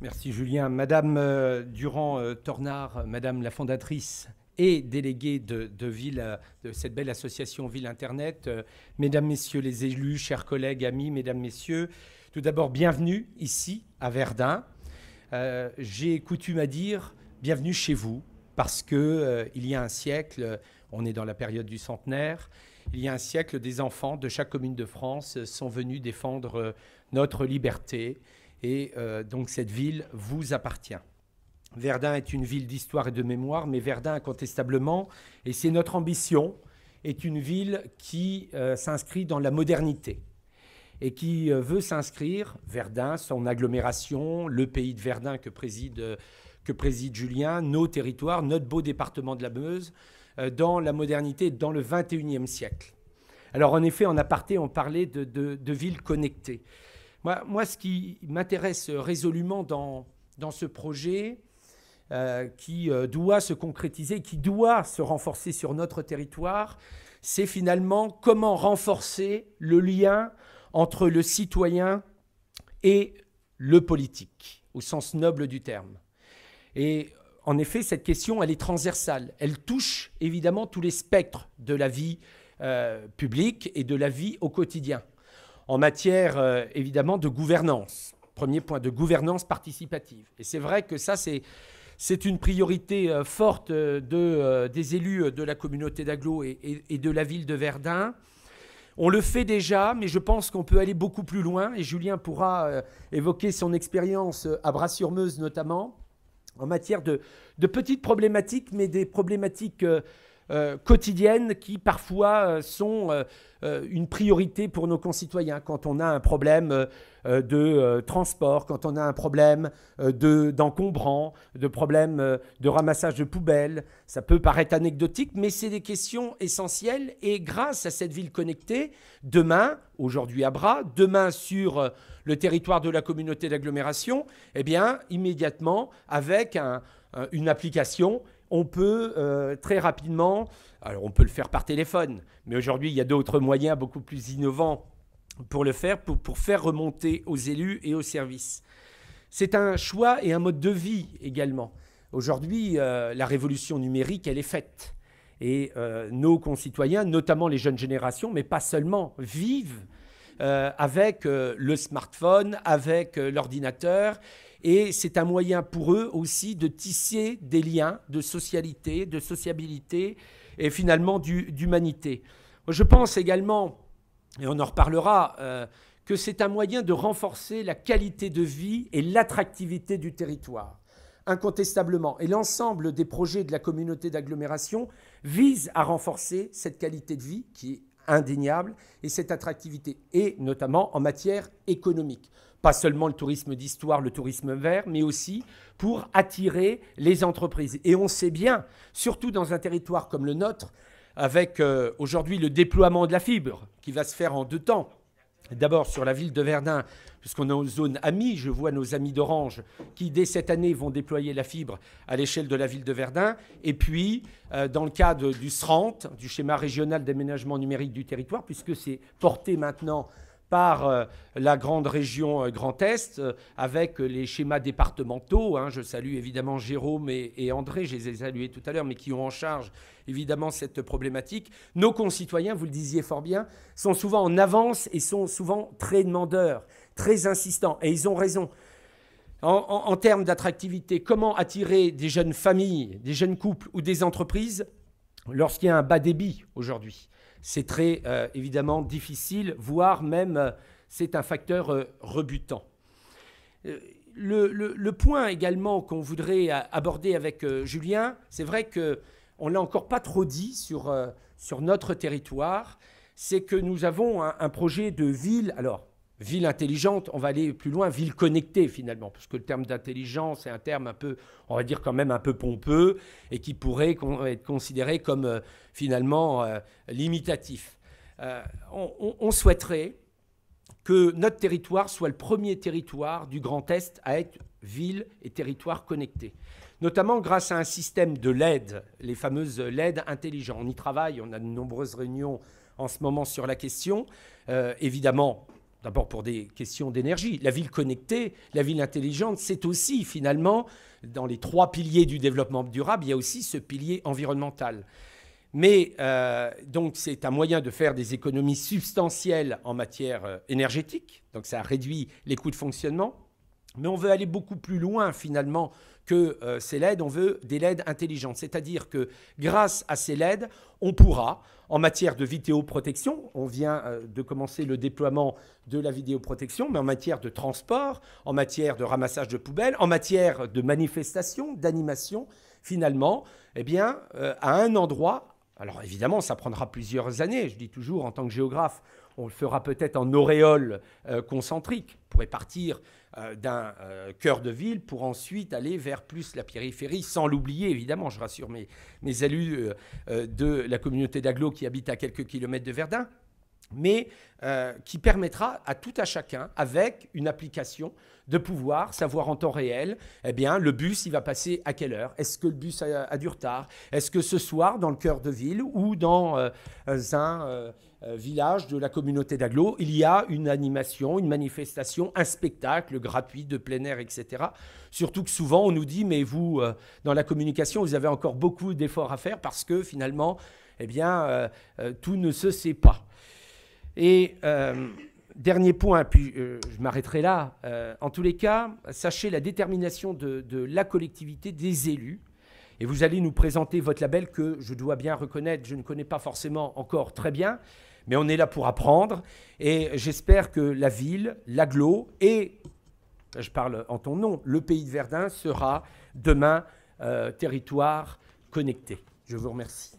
Merci Julien. Madame euh, Durand-Tornard, euh, Madame la fondatrice et déléguée de, ville, euh, de cette belle association Ville Internet, Mesdames, Messieurs les élus, chers collègues, amis, Mesdames, Messieurs, tout d'abord, bienvenue ici à Verdun. J'ai coutume à dire bienvenue chez vous, parce que il y a un siècle, on est dans la période du centenaire, il y a un siècle, des enfants de chaque commune de France sont venus défendre notre liberté et euh, donc cette ville vous appartient. Verdun est une ville d'histoire et de mémoire, mais Verdun incontestablement, et c'est notre ambition, est une ville qui euh, s'inscrit dans la modernité et qui euh, veut s'inscrire, Verdun, son agglomération, le pays de Verdun que préside, que préside Julien, nos territoires, notre beau département de la Meuse, dans la modernité, dans le 21e siècle. Alors en effet, en aparté, on parlait de, de villes connectées. Moi, ce qui m'intéresse résolument dans, ce projet, euh, qui euh, doit se concrétiser, qui doit se renforcer sur notre territoire, c'est finalement comment renforcer le lien entre le citoyen et le politique, au sens noble du terme. Et en effet, cette question, elle est transversale. Elle touche évidemment tous les spectres de la vie euh, publique et de la vie au quotidien en matière euh, évidemment de gouvernance. Premier point, de gouvernance participative. Et c'est vrai que ça, c'est, une priorité euh, forte euh, des élus de la communauté d'Aglo et, de la ville de Verdun. On le fait déjà, mais je pense qu'on peut aller beaucoup plus loin, et Julien pourra évoquer son expérience à bras meuse notamment, en matière de, de petites problématiques, mais des problématiques euh, quotidiennes qui parfois euh, sont euh, une priorité pour nos concitoyens quand on a un problème de transport, quand on a un problème d'encombrant, de, de de ramassage de poubelles. Ça peut paraître anecdotique, mais c'est des questions essentielles et grâce à cette ville connectée, demain, aujourd'hui à Bras, demain sur le territoire de la communauté d'agglomération, eh bien, immédiatement, avec une application, on peut euh, très rapidement, alors on peut le faire par téléphone, mais aujourd'hui il y a d'autres moyens beaucoup plus innovants pour le faire, pour, faire remonter aux élus et aux services. C'est un choix et un mode de vie également. Aujourd'hui, euh, la révolution numérique, elle est faite. Et euh, nos concitoyens, notamment les jeunes générations, mais pas seulement, vivent avec le smartphone, avec l'ordinateur. Et c'est un moyen pour eux aussi de tisser des liens de socialité, de sociabilité et finalement d'humanité. Je pense également, et on en reparlera, euh, que c'est un moyen de renforcer la qualité de vie et l'attractivité du territoire incontestablement. Et l'ensemble des projets de la communauté d'agglomération vise à renforcer cette qualité de vie qui est indéniable et cette attractivité, et notamment en matière économique pas seulement le tourisme d'histoire, le tourisme vert, mais aussi pour attirer les entreprises. Et on sait bien, surtout dans un territoire comme le nôtre, avec euh, aujourd'hui le déploiement de la fibre qui va se faire en deux temps. D'abord sur la ville de Verdun, puisqu'on est en zone amie, je vois nos amis d'Orange qui, dès cette année, vont déployer la fibre à l'échelle de la ville de Verdun. Et puis, euh, dans le cadre du SRANT, du schéma régional d'aménagement numérique du territoire, puisque c'est porté maintenant par euh, la grande région euh, Grand Est, euh, avec les schémas départementaux. Hein. je salue évidemment Jérôme et, André, je les ai salués tout à l'heure, mais qui ont en charge évidemment cette problématique. Nos concitoyens, vous le disiez fort bien, sont souvent en avance et sont souvent très demandeurs, très insistants, et ils ont raison. en termes d'attractivité, comment attirer des jeunes familles, des jeunes couples ou des entreprises lorsqu'il y a un bas débit aujourd'hui c'est très euh, évidemment difficile, voire même euh, c'est un facteur euh, rebutant. Le, point également qu'on voudrait aborder avec Julien, c'est vrai qu'on on l'a encore pas trop dit sur, sur notre territoire, c'est que nous avons un projet de ville. Alors, ville intelligente, on va aller plus loin, ville connectée finalement, parce que le terme d'intelligence est un terme un peu, on va dire quand même un peu pompeux, et qui pourrait être considéré comme euh, finalement euh, limitatif. Euh, on, souhaiterait que notre territoire soit le premier territoire du Grand Est à être ville et territoire connecté, notamment grâce à un système de l'aide, les fameuses LED intelligentes. On y travaille, on a de nombreuses réunions en ce moment sur la question. évidemment, D'abord pour des questions d'énergie. La ville connectée, la ville intelligente, c'est aussi finalement, dans les trois piliers du développement durable, il y a aussi ce pilier environnemental. Mais euh, donc c'est un moyen de faire des économies substantielles en matière euh, énergétique, donc ça réduit les coûts de fonctionnement. Mais on veut aller beaucoup plus loin finalement que euh, ces LED, on veut des LED intelligentes. C'est-à-dire que grâce à ces LED, on pourra, en matière de vidéoprotection, on vient euh, de commencer le déploiement de la vidéoprotection, mais en matière de transport, en matière de ramassage de poubelles, en matière de manifestation, d'animation, finalement, eh bien, euh, à un endroit, alors évidemment, ça prendra plusieurs années. Je dis toujours, en tant que géographe, on le fera peut-être en auréole euh, concentrique. On pourrait partir euh, d'un euh, cœur de ville pour ensuite aller vers plus la périphérie, sans l'oublier évidemment. Je rassure mes, mes élus de la communauté d'Aglo qui habite à quelques kilomètres de Verdun mais euh, qui permettra à tout à chacun, avec une application, de pouvoir savoir en temps réel, eh bien, le bus, il va passer à quelle heure Est-ce que le bus a, du retard Est-ce que ce soir, dans le cœur de ville ou dans euh, un euh, village de la communauté d'Aglo, il y a une animation, une manifestation, un spectacle gratuit de plein air, etc. Surtout que souvent, on nous dit, mais vous, dans la communication, vous avez encore beaucoup d'efforts à faire parce que finalement, eh bien, tout ne se sait pas. Et euh, dernier point, puis euh, je m'arrêterai là. Euh, en tous les cas, sachez la détermination de, de, la collectivité, des élus. Et vous allez nous présenter votre label que je dois bien reconnaître, je ne connais pas forcément encore très bien, mais on est là pour apprendre. Et j'espère que la ville, l'aglo et, je parle en ton nom, le pays de Verdun sera demain territoire connecté. Je vous remercie.